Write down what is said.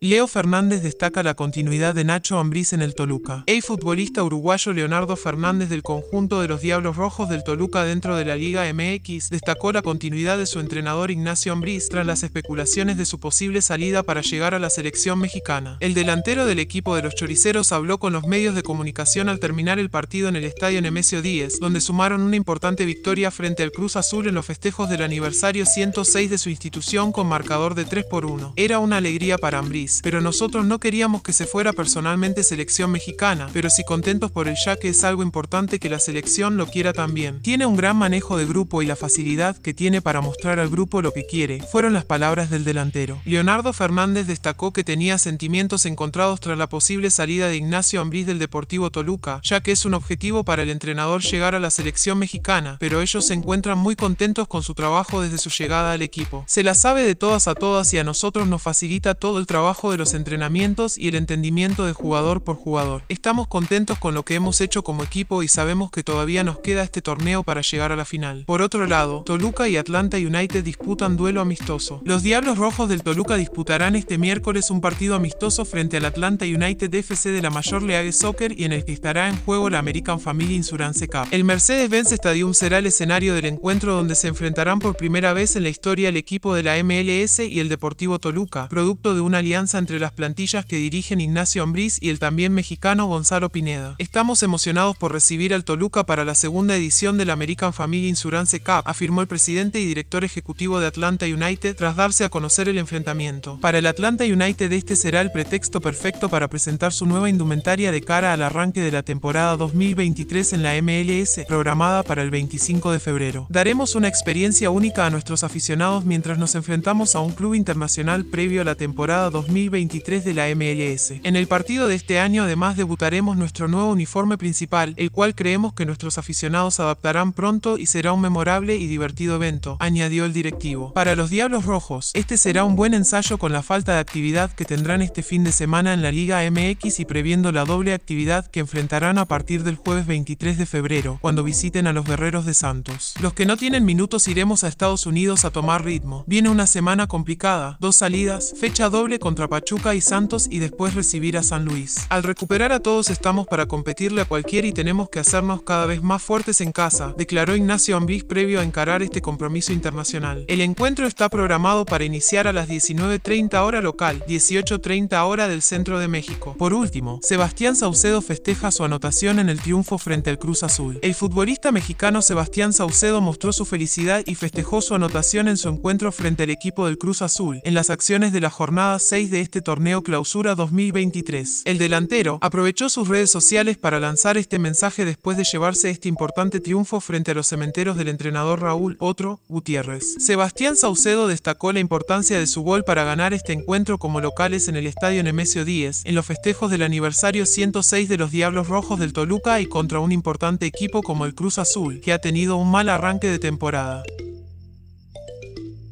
Leo Fernández destaca la continuidad de Nacho Ambriz en el Toluca. El futbolista uruguayo Leonardo Fernández del conjunto de los Diablos Rojos del Toluca dentro de la Liga MX destacó la continuidad de su entrenador Ignacio Ambriz tras las especulaciones de su posible salida para llegar a la selección mexicana. El delantero del equipo de los Choriceros habló con los medios de comunicación al terminar el partido en el estadio Nemesio Díez, donde sumaron una importante victoria frente al Cruz Azul en los festejos del aniversario 106 de su institución con marcador de 3 por 1. Era una alegría para Ambriz pero nosotros no queríamos que se fuera personalmente selección mexicana, pero sí contentos por el ya que es algo importante que la selección lo quiera también. Tiene un gran manejo de grupo y la facilidad que tiene para mostrar al grupo lo que quiere, fueron las palabras del delantero. Leonardo Fernández destacó que tenía sentimientos encontrados tras la posible salida de Ignacio Ambriz del Deportivo Toluca, ya que es un objetivo para el entrenador llegar a la selección mexicana, pero ellos se encuentran muy contentos con su trabajo desde su llegada al equipo. Se la sabe de todas a todas y a nosotros nos facilita todo el trabajo de los entrenamientos y el entendimiento de jugador por jugador. Estamos contentos con lo que hemos hecho como equipo y sabemos que todavía nos queda este torneo para llegar a la final. Por otro lado, Toluca y Atlanta United disputan duelo amistoso. Los Diablos Rojos del Toluca disputarán este miércoles un partido amistoso frente al Atlanta United FC de la Mayor League Soccer y en el que estará en juego la American Family Insurance Cup. El Mercedes-Benz Stadium será el escenario del encuentro donde se enfrentarán por primera vez en la historia el equipo de la MLS y el Deportivo Toluca, producto de una alianza entre las plantillas que dirigen Ignacio Ambriz y el también mexicano Gonzalo Pineda. Estamos emocionados por recibir al Toluca para la segunda edición del American Family Insurance Cup, afirmó el presidente y director ejecutivo de Atlanta United tras darse a conocer el enfrentamiento. Para el Atlanta United este será el pretexto perfecto para presentar su nueva indumentaria de cara al arranque de la temporada 2023 en la MLS, programada para el 25 de febrero. Daremos una experiencia única a nuestros aficionados mientras nos enfrentamos a un club internacional previo a la temporada 2023 2023 de la MLS. En el partido de este año además debutaremos nuestro nuevo uniforme principal, el cual creemos que nuestros aficionados adaptarán pronto y será un memorable y divertido evento, añadió el directivo. Para los Diablos Rojos, este será un buen ensayo con la falta de actividad que tendrán este fin de semana en la Liga MX y previendo la doble actividad que enfrentarán a partir del jueves 23 de febrero, cuando visiten a los Guerreros de Santos. Los que no tienen minutos iremos a Estados Unidos a tomar ritmo. Viene una semana complicada, dos salidas, fecha doble contra Pachuca y Santos y después recibir a San Luis. Al recuperar a todos estamos para competirle a cualquier y tenemos que hacernos cada vez más fuertes en casa, declaró Ignacio Ambiz previo a encarar este compromiso internacional. El encuentro está programado para iniciar a las 19.30 hora local, 18.30 hora del centro de México. Por último, Sebastián Saucedo festeja su anotación en el triunfo frente al Cruz Azul. El futbolista mexicano Sebastián Saucedo mostró su felicidad y festejó su anotación en su encuentro frente al equipo del Cruz Azul, en las acciones de la jornada 6 de este torneo Clausura 2023. El delantero aprovechó sus redes sociales para lanzar este mensaje después de llevarse este importante triunfo frente a los cementeros del entrenador Raúl Otro Gutiérrez. Sebastián Saucedo destacó la importancia de su gol para ganar este encuentro como locales en el estadio Nemesio Díez, en los festejos del aniversario 106 de los Diablos Rojos del Toluca y contra un importante equipo como el Cruz Azul, que ha tenido un mal arranque de temporada.